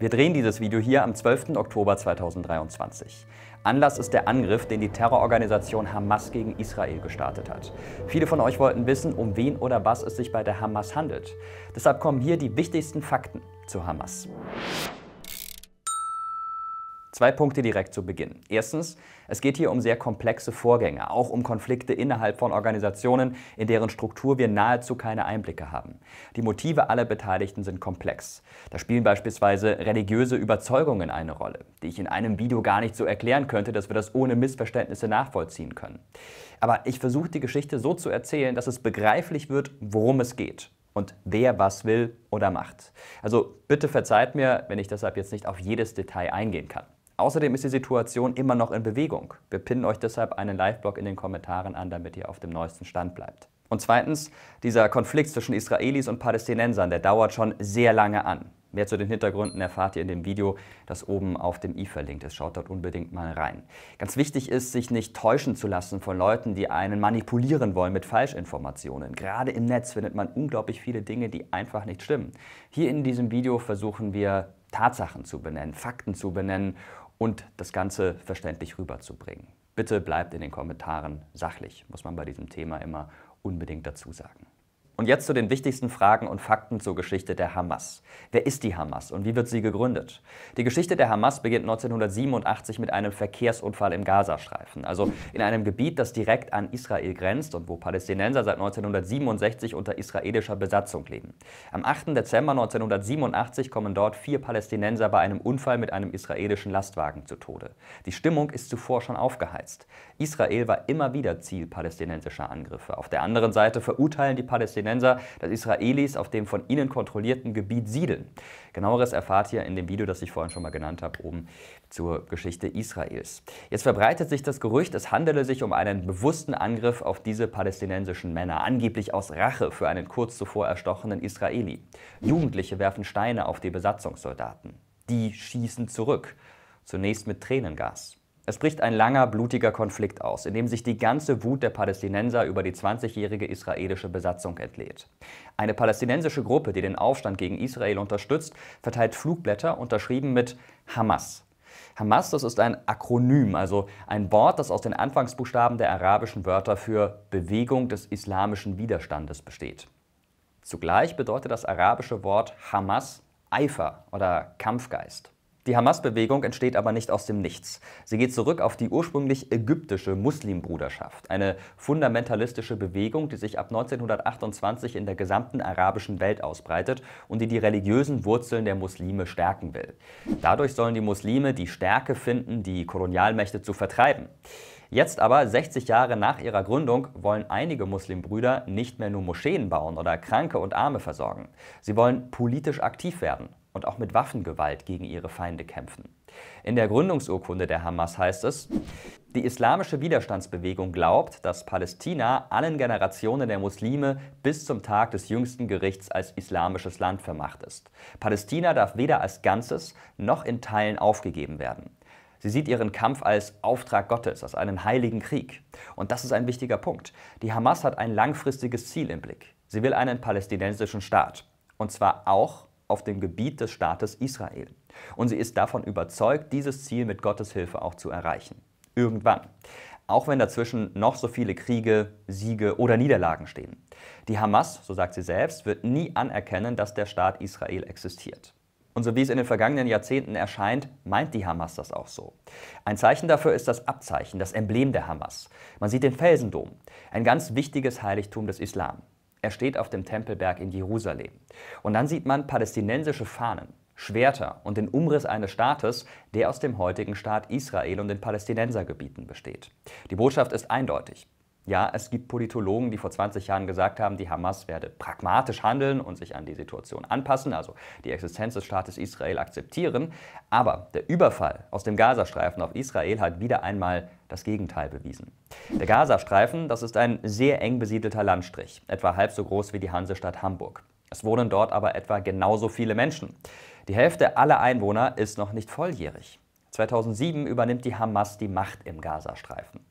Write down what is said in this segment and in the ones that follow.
Wir drehen dieses Video hier am 12. Oktober 2023. Anlass ist der Angriff, den die Terrororganisation Hamas gegen Israel gestartet hat. Viele von euch wollten wissen, um wen oder was es sich bei der Hamas handelt. Deshalb kommen hier die wichtigsten Fakten zu Hamas. Zwei Punkte direkt zu Beginn. Erstens, es geht hier um sehr komplexe Vorgänge, auch um Konflikte innerhalb von Organisationen, in deren Struktur wir nahezu keine Einblicke haben. Die Motive aller Beteiligten sind komplex. Da spielen beispielsweise religiöse Überzeugungen eine Rolle, die ich in einem Video gar nicht so erklären könnte, dass wir das ohne Missverständnisse nachvollziehen können. Aber ich versuche die Geschichte so zu erzählen, dass es begreiflich wird, worum es geht und wer was will oder macht. Also bitte verzeiht mir, wenn ich deshalb jetzt nicht auf jedes Detail eingehen kann. Außerdem ist die Situation immer noch in Bewegung. Wir pinnen euch deshalb einen Live-Blog in den Kommentaren an, damit ihr auf dem neuesten Stand bleibt. Und zweitens, dieser Konflikt zwischen Israelis und Palästinensern, der dauert schon sehr lange an. Mehr zu den Hintergründen erfahrt ihr in dem Video, das oben auf dem i verlinkt ist. Schaut dort unbedingt mal rein. Ganz wichtig ist, sich nicht täuschen zu lassen von Leuten, die einen manipulieren wollen mit Falschinformationen. Gerade im Netz findet man unglaublich viele Dinge, die einfach nicht stimmen. Hier in diesem Video versuchen wir Tatsachen zu benennen, Fakten zu benennen und das Ganze verständlich rüberzubringen. Bitte bleibt in den Kommentaren sachlich, muss man bei diesem Thema immer unbedingt dazu sagen. Und jetzt zu den wichtigsten Fragen und Fakten zur Geschichte der Hamas. Wer ist die Hamas und wie wird sie gegründet? Die Geschichte der Hamas beginnt 1987 mit einem Verkehrsunfall im Gazastreifen, also in einem Gebiet, das direkt an Israel grenzt und wo Palästinenser seit 1967 unter israelischer Besatzung leben. Am 8. Dezember 1987 kommen dort vier Palästinenser bei einem Unfall mit einem israelischen Lastwagen zu Tode. Die Stimmung ist zuvor schon aufgeheizt. Israel war immer wieder Ziel palästinensischer Angriffe. Auf der anderen Seite verurteilen die Palästinenser Palästinenser, dass Israelis auf dem von ihnen kontrollierten Gebiet siedeln. Genaueres erfahrt ihr in dem Video, das ich vorhin schon mal genannt habe, oben zur Geschichte Israels. Jetzt verbreitet sich das Gerücht, es handele sich um einen bewussten Angriff auf diese palästinensischen Männer, angeblich aus Rache für einen kurz zuvor erstochenen Israeli. Jugendliche werfen Steine auf die Besatzungssoldaten. Die schießen zurück, zunächst mit Tränengas. Es bricht ein langer, blutiger Konflikt aus, in dem sich die ganze Wut der Palästinenser über die 20-jährige israelische Besatzung entlädt. Eine palästinensische Gruppe, die den Aufstand gegen Israel unterstützt, verteilt Flugblätter, unterschrieben mit Hamas. Hamas, das ist ein Akronym, also ein Wort, das aus den Anfangsbuchstaben der arabischen Wörter für Bewegung des islamischen Widerstandes besteht. Zugleich bedeutet das arabische Wort Hamas Eifer oder Kampfgeist. Die Hamas-Bewegung entsteht aber nicht aus dem Nichts. Sie geht zurück auf die ursprünglich ägyptische Muslimbruderschaft, eine fundamentalistische Bewegung, die sich ab 1928 in der gesamten arabischen Welt ausbreitet und die die religiösen Wurzeln der Muslime stärken will. Dadurch sollen die Muslime die Stärke finden, die Kolonialmächte zu vertreiben. Jetzt aber, 60 Jahre nach ihrer Gründung, wollen einige Muslimbrüder nicht mehr nur Moscheen bauen oder Kranke und Arme versorgen. Sie wollen politisch aktiv werden und auch mit Waffengewalt gegen ihre Feinde kämpfen. In der Gründungsurkunde der Hamas heißt es, die islamische Widerstandsbewegung glaubt, dass Palästina allen Generationen der Muslime bis zum Tag des jüngsten Gerichts als islamisches Land vermacht ist. Palästina darf weder als Ganzes noch in Teilen aufgegeben werden. Sie sieht ihren Kampf als Auftrag Gottes, als einen heiligen Krieg. Und das ist ein wichtiger Punkt. Die Hamas hat ein langfristiges Ziel im Blick. Sie will einen palästinensischen Staat. Und zwar auch auf dem Gebiet des Staates Israel. Und sie ist davon überzeugt, dieses Ziel mit Gottes Hilfe auch zu erreichen. Irgendwann. Auch wenn dazwischen noch so viele Kriege, Siege oder Niederlagen stehen. Die Hamas, so sagt sie selbst, wird nie anerkennen, dass der Staat Israel existiert. Und so wie es in den vergangenen Jahrzehnten erscheint, meint die Hamas das auch so. Ein Zeichen dafür ist das Abzeichen, das Emblem der Hamas. Man sieht den Felsendom, ein ganz wichtiges Heiligtum des Islam. Er steht auf dem Tempelberg in Jerusalem. Und dann sieht man palästinensische Fahnen, Schwerter und den Umriss eines Staates, der aus dem heutigen Staat Israel und den Palästinensergebieten besteht. Die Botschaft ist eindeutig. Ja, es gibt Politologen, die vor 20 Jahren gesagt haben, die Hamas werde pragmatisch handeln und sich an die Situation anpassen, also die Existenz des Staates Israel akzeptieren. Aber der Überfall aus dem Gazastreifen auf Israel hat wieder einmal das Gegenteil bewiesen. Der Gazastreifen, das ist ein sehr eng besiedelter Landstrich, etwa halb so groß wie die Hansestadt Hamburg. Es wohnen dort aber etwa genauso viele Menschen. Die Hälfte aller Einwohner ist noch nicht volljährig. 2007 übernimmt die Hamas die Macht im Gazastreifen.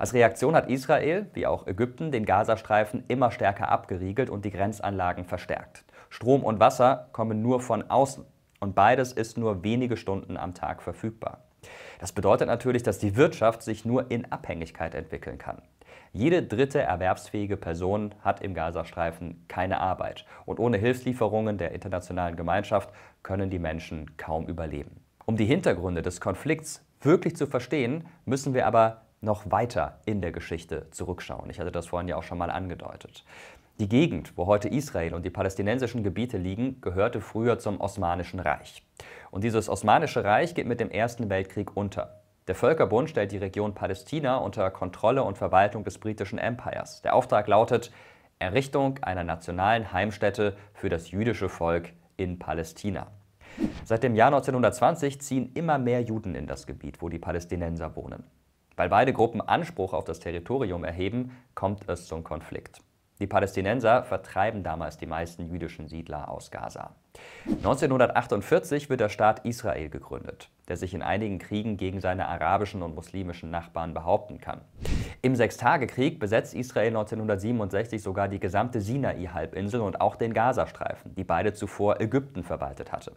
Als Reaktion hat Israel, wie auch Ägypten, den Gazastreifen immer stärker abgeriegelt und die Grenzanlagen verstärkt. Strom und Wasser kommen nur von außen. Und beides ist nur wenige Stunden am Tag verfügbar. Das bedeutet natürlich, dass die Wirtschaft sich nur in Abhängigkeit entwickeln kann. Jede dritte erwerbsfähige Person hat im Gazastreifen keine Arbeit und ohne Hilfslieferungen der internationalen Gemeinschaft können die Menschen kaum überleben. Um die Hintergründe des Konflikts wirklich zu verstehen, müssen wir aber noch weiter in der Geschichte zurückschauen. Ich hatte das vorhin ja auch schon mal angedeutet. Die Gegend, wo heute Israel und die palästinensischen Gebiete liegen, gehörte früher zum Osmanischen Reich. Und dieses Osmanische Reich geht mit dem Ersten Weltkrieg unter. Der Völkerbund stellt die Region Palästina unter Kontrolle und Verwaltung des britischen Empires. Der Auftrag lautet Errichtung einer nationalen Heimstätte für das jüdische Volk in Palästina. Seit dem Jahr 1920 ziehen immer mehr Juden in das Gebiet, wo die Palästinenser wohnen. Weil beide Gruppen Anspruch auf das Territorium erheben, kommt es zum Konflikt. Die Palästinenser vertreiben damals die meisten jüdischen Siedler aus Gaza. 1948 wird der Staat Israel gegründet, der sich in einigen Kriegen gegen seine arabischen und muslimischen Nachbarn behaupten kann. Im Sechstagekrieg besetzt Israel 1967 sogar die gesamte Sinai-Halbinsel und auch den Gazastreifen, die beide zuvor Ägypten verwaltet hatte.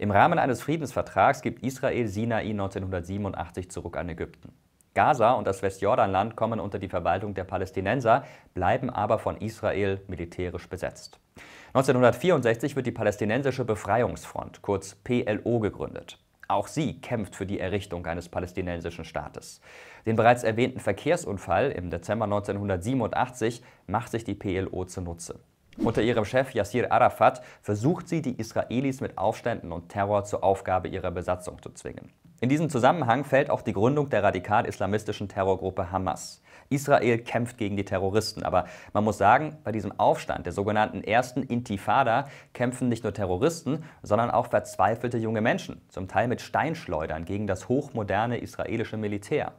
Im Rahmen eines Friedensvertrags gibt Israel Sinai 1987 zurück an Ägypten. Gaza und das Westjordanland kommen unter die Verwaltung der Palästinenser, bleiben aber von Israel militärisch besetzt. 1964 wird die Palästinensische Befreiungsfront, kurz PLO, gegründet. Auch sie kämpft für die Errichtung eines palästinensischen Staates. Den bereits erwähnten Verkehrsunfall im Dezember 1987 macht sich die PLO zunutze. Unter ihrem Chef Yassir Arafat versucht sie, die Israelis mit Aufständen und Terror zur Aufgabe ihrer Besatzung zu zwingen. In diesem Zusammenhang fällt auch die Gründung der radikal-islamistischen Terrorgruppe Hamas. Israel kämpft gegen die Terroristen, aber man muss sagen, bei diesem Aufstand der sogenannten ersten Intifada kämpfen nicht nur Terroristen, sondern auch verzweifelte junge Menschen, zum Teil mit Steinschleudern gegen das hochmoderne israelische Militär.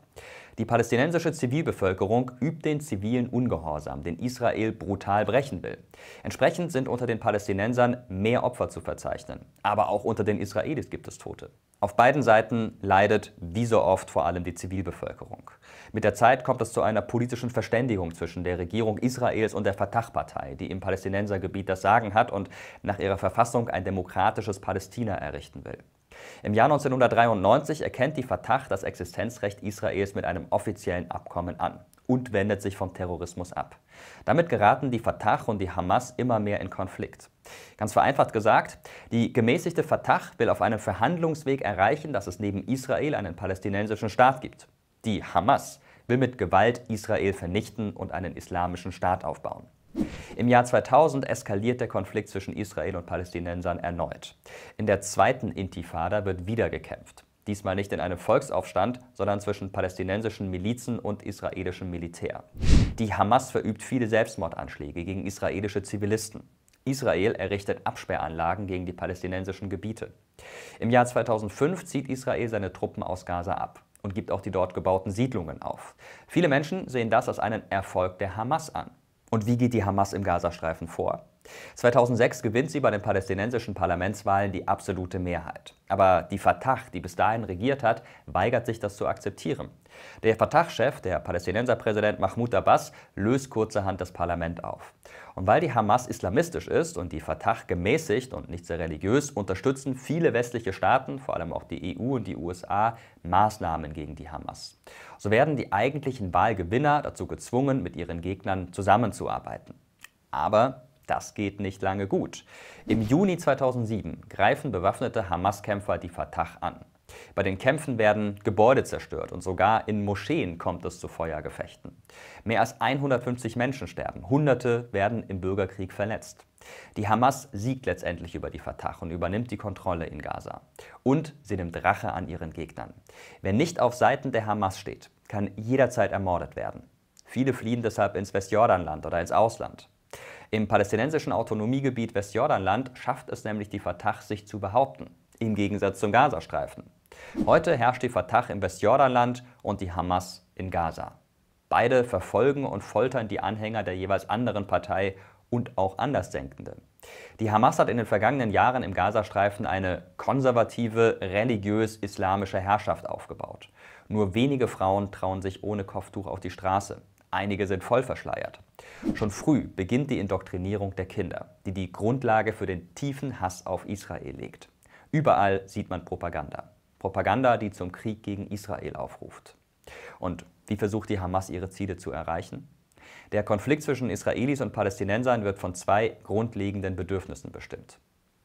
Die palästinensische Zivilbevölkerung übt den zivilen Ungehorsam, den Israel brutal brechen will. Entsprechend sind unter den Palästinensern mehr Opfer zu verzeichnen. Aber auch unter den Israelis gibt es Tote. Auf beiden Seiten leidet wie so oft vor allem die Zivilbevölkerung. Mit der Zeit kommt es zu einer politischen Verständigung zwischen der Regierung Israels und der Fatah-Partei, die im Palästinensergebiet das Sagen hat und nach ihrer Verfassung ein demokratisches Palästina errichten will. Im Jahr 1993 erkennt die Fatah das Existenzrecht Israels mit einem offiziellen Abkommen an und wendet sich vom Terrorismus ab. Damit geraten die Fatah und die Hamas immer mehr in Konflikt. Ganz vereinfacht gesagt, die gemäßigte Fatah will auf einem Verhandlungsweg erreichen, dass es neben Israel einen palästinensischen Staat gibt. Die Hamas will mit Gewalt Israel vernichten und einen islamischen Staat aufbauen. Im Jahr 2000 eskaliert der Konflikt zwischen Israel und Palästinensern erneut. In der zweiten Intifada wird wieder gekämpft. Diesmal nicht in einem Volksaufstand, sondern zwischen palästinensischen Milizen und israelischem Militär. Die Hamas verübt viele Selbstmordanschläge gegen israelische Zivilisten. Israel errichtet Absperranlagen gegen die palästinensischen Gebiete. Im Jahr 2005 zieht Israel seine Truppen aus Gaza ab und gibt auch die dort gebauten Siedlungen auf. Viele Menschen sehen das als einen Erfolg der Hamas an. Und wie geht die Hamas im Gazastreifen vor? 2006 gewinnt sie bei den palästinensischen Parlamentswahlen die absolute Mehrheit. Aber die Fatah, die bis dahin regiert hat, weigert sich das zu akzeptieren. Der Fatah-Chef, der Palästinenserpräsident Mahmoud Abbas, löst kurzerhand das Parlament auf. Und weil die Hamas islamistisch ist und die Fatah gemäßigt und nicht sehr religiös, unterstützen viele westliche Staaten, vor allem auch die EU und die USA, Maßnahmen gegen die Hamas. So werden die eigentlichen Wahlgewinner dazu gezwungen, mit ihren Gegnern zusammenzuarbeiten. Aber das geht nicht lange gut. Im Juni 2007 greifen bewaffnete Hamas-Kämpfer die Fatah an. Bei den Kämpfen werden Gebäude zerstört und sogar in Moscheen kommt es zu Feuergefechten. Mehr als 150 Menschen sterben, Hunderte werden im Bürgerkrieg verletzt. Die Hamas siegt letztendlich über die Fatah und übernimmt die Kontrolle in Gaza. Und sie nimmt Rache an ihren Gegnern. Wer nicht auf Seiten der Hamas steht, kann jederzeit ermordet werden. Viele fliehen deshalb ins Westjordanland oder ins Ausland. Im palästinensischen Autonomiegebiet Westjordanland schafft es nämlich die Fatah, sich zu behaupten, im Gegensatz zum Gazastreifen. Heute herrscht die Fatah im Westjordanland und die Hamas in Gaza. Beide verfolgen und foltern die Anhänger der jeweils anderen Partei und auch Andersdenkende. Die Hamas hat in den vergangenen Jahren im Gazastreifen eine konservative, religiös-islamische Herrschaft aufgebaut. Nur wenige Frauen trauen sich ohne Kopftuch auf die Straße. Einige sind voll verschleiert. Schon früh beginnt die Indoktrinierung der Kinder, die die Grundlage für den tiefen Hass auf Israel legt. Überall sieht man Propaganda. Propaganda, die zum Krieg gegen Israel aufruft. Und wie versucht die Hamas ihre Ziele zu erreichen? Der Konflikt zwischen Israelis und Palästinensern wird von zwei grundlegenden Bedürfnissen bestimmt.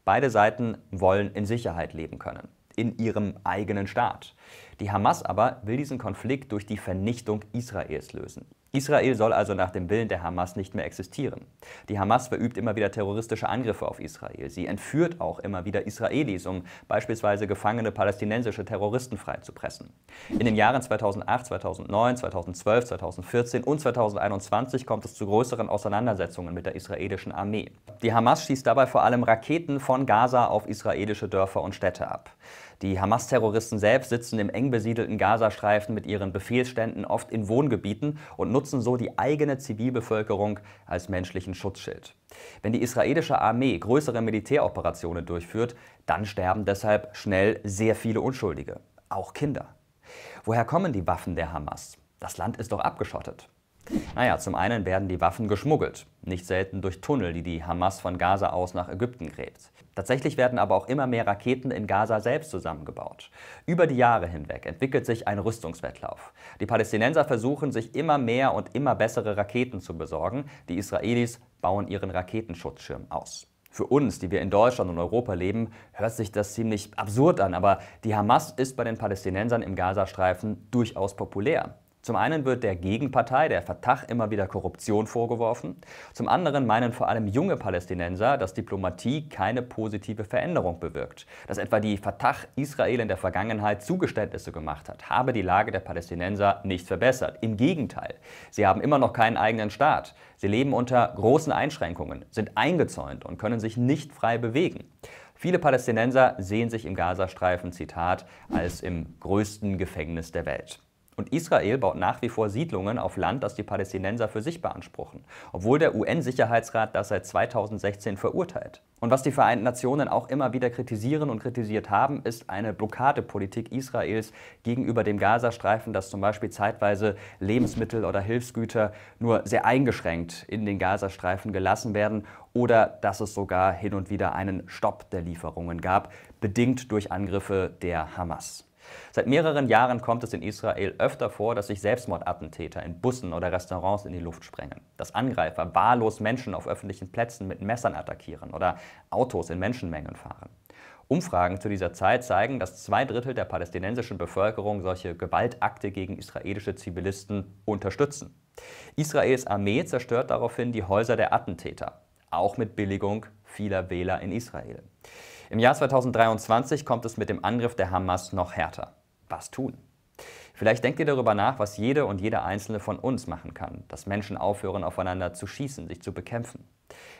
Beide Seiten wollen in Sicherheit leben können, in ihrem eigenen Staat. Die Hamas aber will diesen Konflikt durch die Vernichtung Israels lösen. Israel soll also nach dem Willen der Hamas nicht mehr existieren. Die Hamas verübt immer wieder terroristische Angriffe auf Israel. Sie entführt auch immer wieder Israelis, um beispielsweise gefangene palästinensische Terroristen freizupressen. In den Jahren 2008, 2009, 2012, 2014 und 2021 kommt es zu größeren Auseinandersetzungen mit der israelischen Armee. Die Hamas schießt dabei vor allem Raketen von Gaza auf israelische Dörfer und Städte ab. Die Hamas-Terroristen selbst sitzen im eng besiedelten Gazastreifen mit ihren Befehlsständen oft in Wohngebieten und nutzen so die eigene Zivilbevölkerung als menschlichen Schutzschild. Wenn die israelische Armee größere Militäroperationen durchführt, dann sterben deshalb schnell sehr viele Unschuldige, auch Kinder. Woher kommen die Waffen der Hamas? Das Land ist doch abgeschottet. Naja, zum einen werden die Waffen geschmuggelt, nicht selten durch Tunnel, die die Hamas von Gaza aus nach Ägypten gräbt. Tatsächlich werden aber auch immer mehr Raketen in Gaza selbst zusammengebaut. Über die Jahre hinweg entwickelt sich ein Rüstungswettlauf. Die Palästinenser versuchen, sich immer mehr und immer bessere Raketen zu besorgen. Die Israelis bauen ihren Raketenschutzschirm aus. Für uns, die wir in Deutschland und Europa leben, hört sich das ziemlich absurd an, aber die Hamas ist bei den Palästinensern im Gazastreifen durchaus populär. Zum einen wird der Gegenpartei, der Fatah, immer wieder Korruption vorgeworfen. Zum anderen meinen vor allem junge Palästinenser, dass Diplomatie keine positive Veränderung bewirkt. Dass etwa die Fatah Israel in der Vergangenheit Zugeständnisse gemacht hat, habe die Lage der Palästinenser nicht verbessert. Im Gegenteil, sie haben immer noch keinen eigenen Staat. Sie leben unter großen Einschränkungen, sind eingezäunt und können sich nicht frei bewegen. Viele Palästinenser sehen sich im Gazastreifen, Zitat, als im größten Gefängnis der Welt. Und Israel baut nach wie vor Siedlungen auf Land, das die Palästinenser für sich beanspruchen, obwohl der UN-Sicherheitsrat das seit 2016 verurteilt. Und was die Vereinten Nationen auch immer wieder kritisieren und kritisiert haben, ist eine Blockadepolitik Israels gegenüber dem Gazastreifen, dass zum Beispiel zeitweise Lebensmittel oder Hilfsgüter nur sehr eingeschränkt in den Gazastreifen gelassen werden oder dass es sogar hin und wieder einen Stopp der Lieferungen gab, bedingt durch Angriffe der Hamas. Seit mehreren Jahren kommt es in Israel öfter vor, dass sich Selbstmordattentäter in Bussen oder Restaurants in die Luft sprengen, dass Angreifer wahllos Menschen auf öffentlichen Plätzen mit Messern attackieren oder Autos in Menschenmengen fahren. Umfragen zu dieser Zeit zeigen, dass zwei Drittel der palästinensischen Bevölkerung solche Gewaltakte gegen israelische Zivilisten unterstützen. Israels Armee zerstört daraufhin die Häuser der Attentäter, auch mit Billigung vieler Wähler in Israel. Im Jahr 2023 kommt es mit dem Angriff der Hamas noch härter. Was tun? Vielleicht denkt ihr darüber nach, was jede und jeder Einzelne von uns machen kann, dass Menschen aufhören, aufeinander zu schießen, sich zu bekämpfen.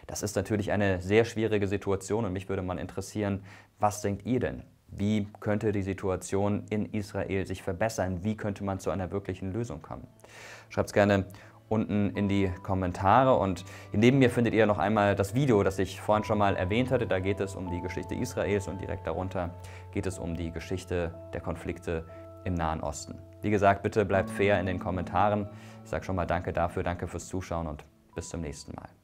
Das ist natürlich eine sehr schwierige Situation und mich würde mal interessieren, was denkt ihr denn? Wie könnte die Situation in Israel sich verbessern? Wie könnte man zu einer wirklichen Lösung kommen? Schreibt es gerne unten in die Kommentare. Und hier neben mir findet ihr noch einmal das Video, das ich vorhin schon mal erwähnt hatte. Da geht es um die Geschichte Israels und direkt darunter geht es um die Geschichte der Konflikte im Nahen Osten. Wie gesagt, bitte bleibt fair in den Kommentaren. Ich sage schon mal danke dafür, danke fürs Zuschauen und bis zum nächsten Mal.